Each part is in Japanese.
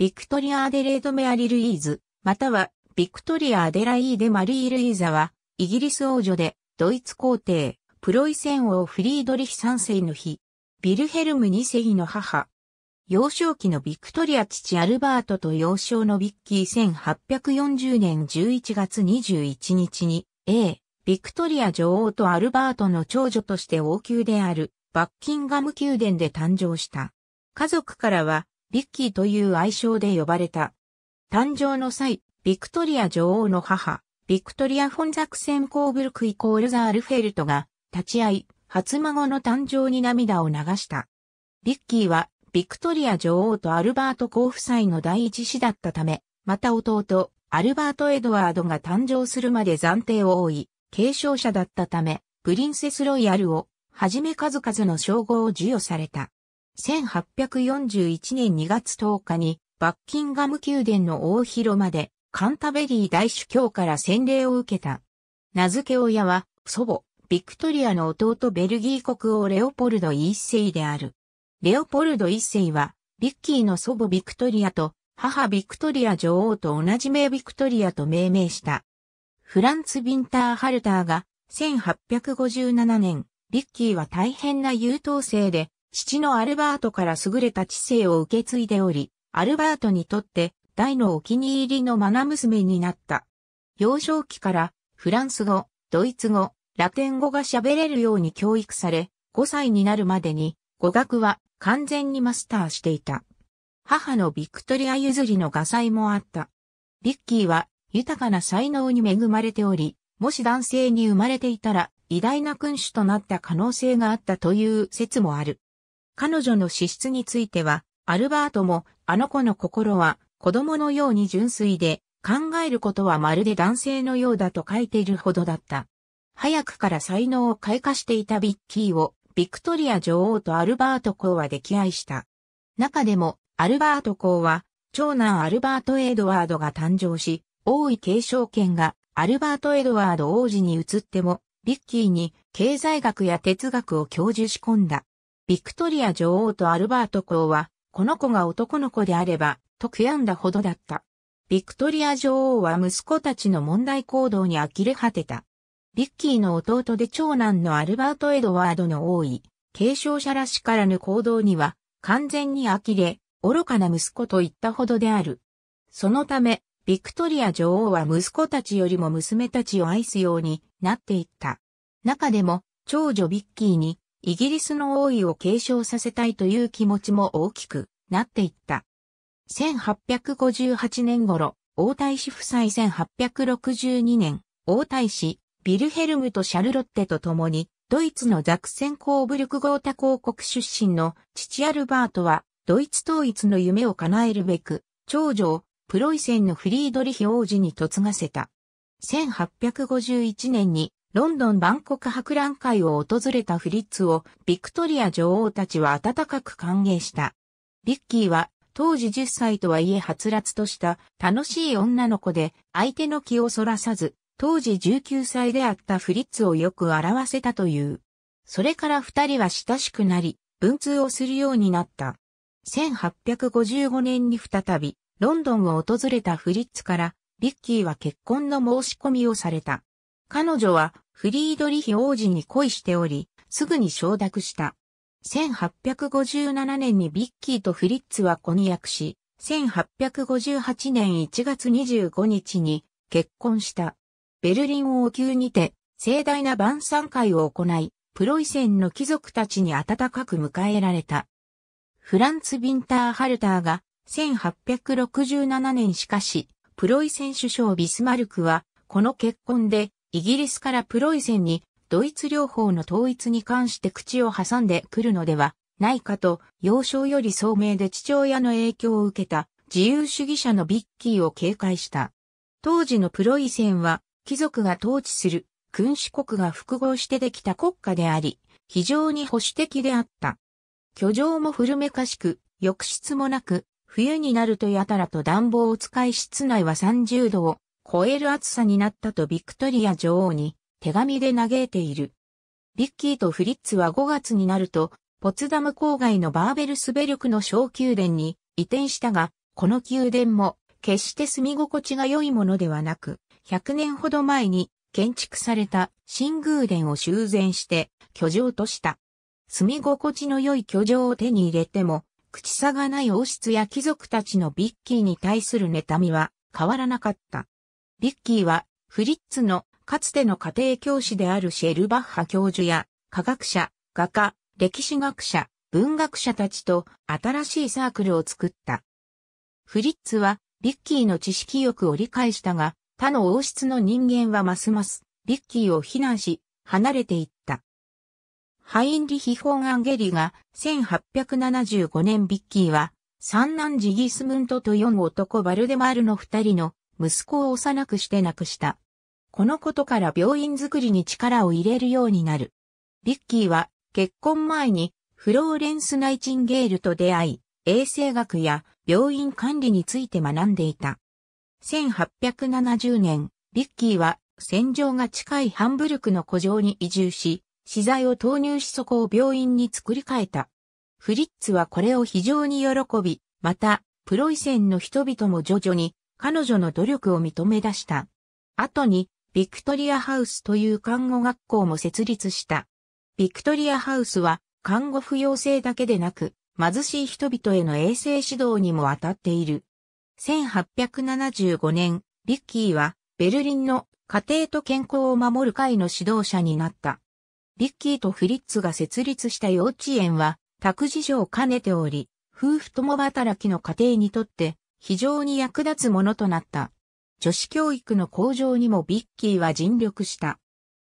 ビクトリア・アデレード・メアリ・ルイーズ、またはビクトリア・アデライーデ・マリー・ルイーザは、イギリス王女で、ドイツ皇帝、プロイセン王フリードリヒ3世の日、ビルヘルム2世の母。幼少期のビクトリア父アルバートと幼少のビッキー1840年11月21日に、A、ビクトリア女王とアルバートの長女として王宮である、バッキンガム宮殿で誕生した。家族からは、ビッキーという愛称で呼ばれた。誕生の際、ビクトリア女王の母、ビクトリア・フォンザクセン・コーブルクイコールザアルフェルトが、立ち会い、初孫の誕生に涙を流した。ビッキーは、ビクトリア女王とアルバート公夫妻の第一子だったため、また弟、アルバート・エドワードが誕生するまで暫定を追い、継承者だったため、プリンセス・ロイヤルを、はじめ数々の称号を授与された。1841年2月10日にバッキンガム宮殿の大広間でカンタベリー大主教から洗礼を受けた。名付け親は祖母、ビクトリアの弟ベルギー国王レオポルド一世である。レオポルド一世はビッキーの祖母ビクトリアと母ビクトリア女王と同じ名ビクトリアと命名した。フランツ・ビンター・ハルターが1857年、ビッキーは大変な優等生で父のアルバートから優れた知性を受け継いでおり、アルバートにとって大のお気に入りのマナ娘になった。幼少期からフランス語、ドイツ語、ラテン語が喋れるように教育され、5歳になるまでに語学は完全にマスターしていた。母のビクトリア譲りの画才もあった。ビッキーは豊かな才能に恵まれており、もし男性に生まれていたら偉大な君主となった可能性があったという説もある。彼女の資質については、アルバートも、あの子の心は子供のように純粋で、考えることはまるで男性のようだと書いているほどだった。早くから才能を開花していたビッキーを、ビクトリア女王とアルバート公は溺愛した。中でも、アルバート公は、長男アルバート・エドワードが誕生し、王位継承権がアルバート・エドワード王子に移っても、ビッキーに経済学や哲学を教授仕込んだ。ビクトリア女王とアルバート公は、この子が男の子であれば、と悔やんだほどだった。ビクトリア女王は息子たちの問題行動に呆れ果てた。ビッキーの弟で長男のアルバート・エドワードの王位、継承者らしからぬ行動には、完全に呆れ、愚かな息子と言ったほどである。そのため、ビクトリア女王は息子たちよりも娘たちを愛すようになっていった。中でも、長女ビッキーにイギリスの王位を継承させたいという気持ちも大きくなっていった。1858年頃、王太子夫妻1862年、王太子、ビルヘルムとシャルロッテと共に、ドイツのザクセン公武力豪ク公国出身の父アルバートは、ドイツ統一の夢を叶えるべく、長女をプロイセンのフリードリヒ王子に嫁がせた。1851年にロンドン万国博覧会を訪れたフリッツをビクトリア女王たちは温かく歓迎した。ビッキーは当時10歳とはいえはつらつとした楽しい女の子で相手の気をそらさず、当時19歳であったフリッツをよく表せたという。それから二人は親しくなり、文通をするようになった。1855年に再び、ロンドンを訪れたフリッツから、ビッキーは結婚の申し込みをされた。彼女はフリードリヒ王子に恋しており、すぐに承諾した。1857年にビッキーとフリッツは婚約し、1858年1月25日に結婚した。ベルリン王宮にて盛大な晩餐会を行い、プロイセンの貴族たちに温かく迎えられた。フランツ・ビンター・ハルターが1867年しかし、プロイセン首相ビスマルクはこの結婚でイギリスからプロイセンにドイツ両方の統一に関して口を挟んでくるのではないかと、幼少より聡明で父親の影響を受けた自由主義者のビッキーを警戒した。当時のプロイセンは、貴族が統治する君主国が複合してできた国家であり、非常に保守的であった。居城も古めかしく、浴室もなく、冬になるとやたらと暖房を使い室内は30度を超える暑さになったとビクトリア女王に手紙で嘆いている。ビッキーとフリッツは5月になると、ポツダム郊外のバーベルスベルクの小宮殿に移転したが、この宮殿も決して住み心地が良いものではなく、100年ほど前に建築された新宮殿を修繕して居城とした。住み心地の良い居城を手に入れても、口差がない王室や貴族たちのビッキーに対する妬みは変わらなかった。ビッキーは、フリッツのかつての家庭教師であるシェルバッハ教授や、科学者、画家、歴史学者、文学者たちと新しいサークルを作った。フリッツは、ビッキーの知識欲を理解したが、他の王室の人間はますます、ビッキーを非難し、離れていった。ハインリヒ・ホン・アンゲリが、1875年ビッキーは、三男ジギスムントと四男バルデマールの二人の息子を幼くして亡くした。このことから病院作りに力を入れるようになる。ビッキーは結婚前にフローレンス・ナイチンゲールと出会い、衛生学や病院管理について学んでいた。1870年、ビッキーは戦場が近いハンブルクの古城に移住し、資材を投入しそこを病院に作り変えた。フリッツはこれを非常に喜び、また、プロイセンの人々も徐々に彼女の努力を認め出した。後に、ビクトリアハウスという看護学校も設立した。ビクトリアハウスは、看護不要性だけでなく、貧しい人々への衛生指導にも当たっている。1875年、ビッキーは、ベルリンの家庭と健康を守る会の指導者になった。ビッキーとフリッツが設立した幼稚園は、託児所を兼ねており、夫婦共働きの家庭にとって非常に役立つものとなった。女子教育の向上にもビッキーは尽力した。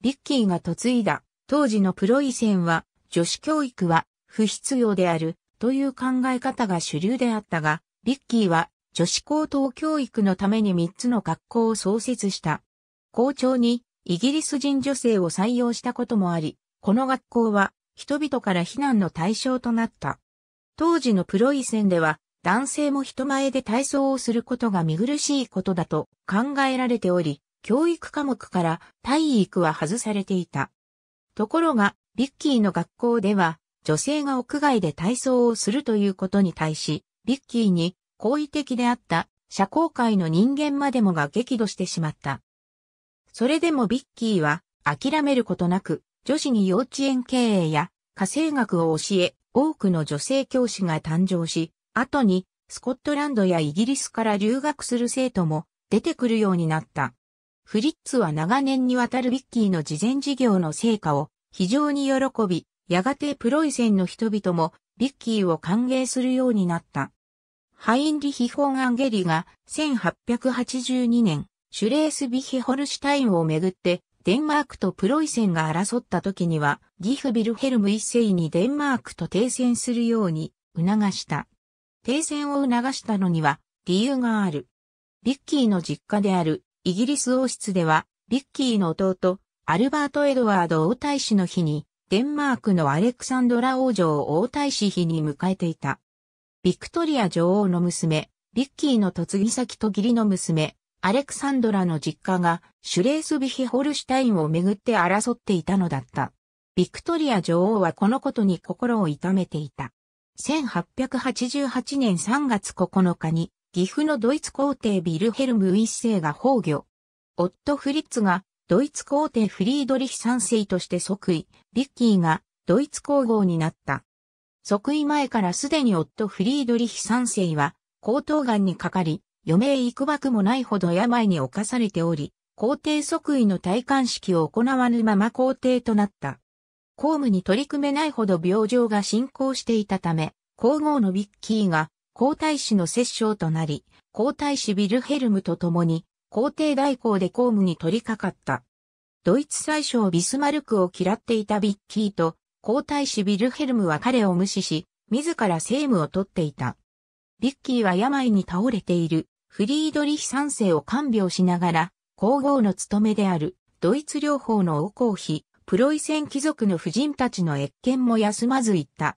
ビッキーが嫁いだ当時のプロイセンは女子教育は不必要であるという考え方が主流であったが、ビッキーは女子高等教育のために3つの学校を創設した。校長にイギリス人女性を採用したこともあり、この学校は人々から非難の対象となった。当時のプロイセンでは男性も人前で体操をすることが見苦しいことだと考えられており、教育科目から体育は外されていた。ところが、ビッキーの学校では、女性が屋外で体操をするということに対し、ビッキーに好意的であった社交界の人間までもが激怒してしまった。それでもビッキーは諦めることなく、女子に幼稚園経営や家政学を教え、多くの女性教師が誕生し、後に、スコットランドやイギリスから留学する生徒も出てくるようになった。フリッツは長年にわたるビッキーの事前事業の成果を非常に喜び、やがてプロイセンの人々もビッキーを歓迎するようになった。ハインリヒ・フォン・アンゲリが1882年、シュレースビヒ・ホルシュタインをめぐってデンマークとプロイセンが争った時には、ギフ・ビルヘルム一世にデンマークと停戦するように促した。停戦を促したのには理由がある。ビッキーの実家であるイギリス王室では、ビッキーの弟、アルバート・エドワード王太子の日に、デンマークのアレクサンドラ王女を王太子妃に迎えていた。ビクトリア女王の娘、ビッキーの嫁ぎ先と義理の娘、アレクサンドラの実家がシュレースビヒホルシュタインをめぐって争っていたのだった。ビクトリア女王はこのことに心を痛めていた。1888年3月9日に、岐阜のドイツ皇帝ビルヘルム一世が崩御。夫フリッツが、ドイツ皇帝フリードリヒ三世として即位、ビッキーが、ドイツ皇后になった。即位前からすでに夫フリードリヒ三世は、喉頭癌にかかり、余命幾くばくもないほど病に侵されており、皇帝即位の戴冠式を行わぬまま皇帝となった。公務に取り組めないほど病状が進行していたため、皇后のビッキーが皇太子の摂政となり、皇太子ビルヘルムと共に皇帝代行で公務に取り掛かった。ドイツ宰相ビスマルクを嫌っていたビッキーと皇太子ビルヘルムは彼を無視し、自ら政務を取っていた。ビッキーは病に倒れているフリードリヒ三世を看病しながら、皇后の務めであるドイツ療法の王皇妃プロイセン貴族の夫人たちの越見も休まず行った。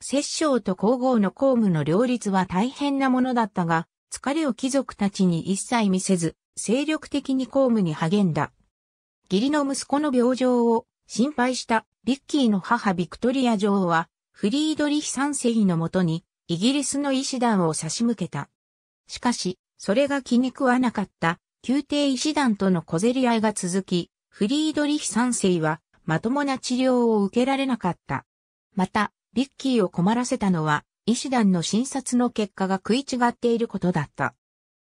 摂政と皇后の公務の両立は大変なものだったが、疲れを貴族たちに一切見せず、精力的に公務に励んだ。義理の息子の病状を心配したビッキーの母ビクトリア女王は、フリードリヒ三世のもとに、イギリスの医師団を差し向けた。しかし、それが気に食わなかった、宮廷医師団との小競り合いが続き、フリードリヒ三世はまともな治療を受けられなかった。また、ビッキーを困らせたのは、医師団の診察の結果が食い違っていることだった。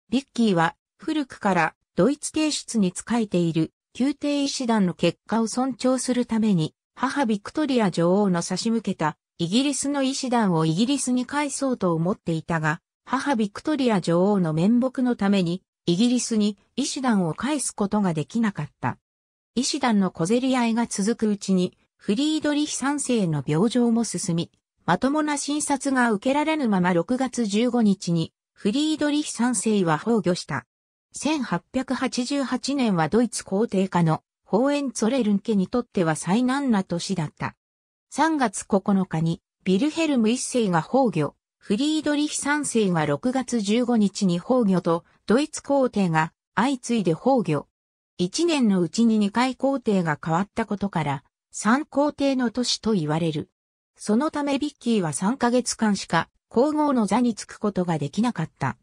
ビッキーは古くからドイツ形質に仕えている宮廷医師団の結果を尊重するために母ビクトリア女王の差し向けたイギリスの医師団をイギリスに返そうと思っていたが母ビクトリア女王の面目のためにイギリスに医師団を返すことができなかった。医師団の小競り合いが続くうちに、フリードリヒ三世の病状も進み、まともな診察が受けられぬまま6月15日に、フリードリヒ三世は崩御した。1888年はドイツ皇帝家のホーエンツォレルン家にとっては災難な年だった。3月9日にビルヘルム一世が崩御、フリードリヒ三世が6月15日に崩御とドイツ皇帝が相次いで崩御、1年のうちに2回皇帝が変わったことから、三皇帝の都市と言われる。そのためビッキーは3ヶ月間しか皇后の座に着くことができなかった。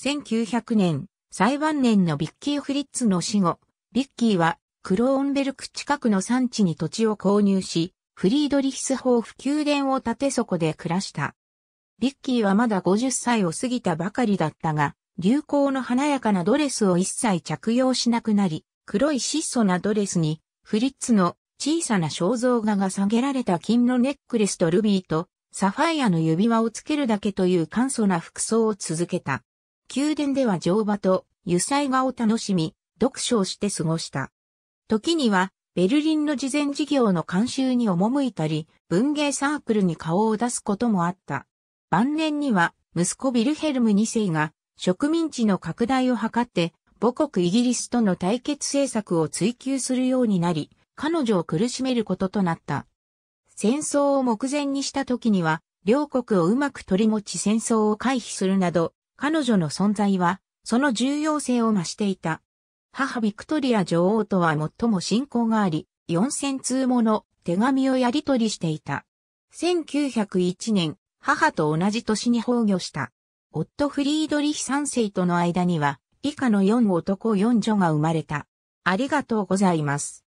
1900年、最晩年のビッキー・フリッツの死後、ビッキーはクローンベルク近くの産地に土地を購入し、フリードリヒスホーフ宮殿を建てそこで暮らした。ビッキーはまだ50歳を過ぎたばかりだったが、流行の華やかなドレスを一切着用しなくなり、黒い質素なドレスに、フリッツの小さな肖像画が下げられた金のネックレスとルビーと、サファイアの指輪をつけるだけという簡素な服装を続けた。宮殿では乗馬と油彩画を楽しみ、読書をして過ごした。時には、ベルリンの慈善事業の監修に赴いたり、文芸サークルに顔を出すこともあった。晩年には、息子ビルヘルム2世が植民地の拡大を図って母国イギリスとの対決政策を追求するようになり、彼女を苦しめることとなった。戦争を目前にした時には、両国をうまく取り持ち戦争を回避するなど、彼女の存在は、その重要性を増していた。母ビクトリア女王とは最も親交があり、4000通もの手紙をやり取りしていた。1901年、母と同じ年に崩御した。夫フリードリヒ三世との間には、以下の4男4女が生まれた。ありがとうございます。